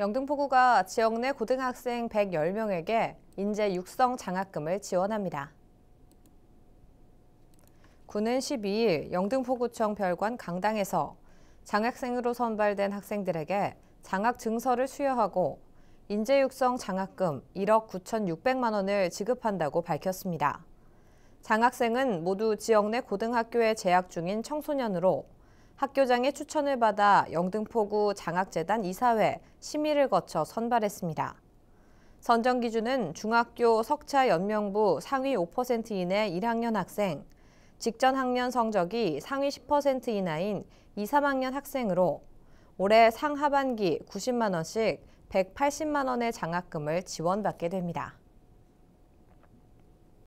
영등포구가 지역 내 고등학생 110명에게 인재 육성 장학금을 지원합니다. 구는 12일 영등포구청 별관 강당에서 장학생으로 선발된 학생들에게 장학 증서를 수여하고 인재 육성 장학금 1억 9,600만 원을 지급한다고 밝혔습니다. 장학생은 모두 지역 내 고등학교에 재학 중인 청소년으로 학교장의 추천을 받아 영등포구 장학재단 이사회 심의를 거쳐 선발했습니다. 선정 기준은 중학교 석차 연명부 상위 5% 이내 1학년 학생, 직전 학년 성적이 상위 10% 이하인 2, 3학년 학생으로 올해 상하반기 90만 원씩 180만 원의 장학금을 지원받게 됩니다.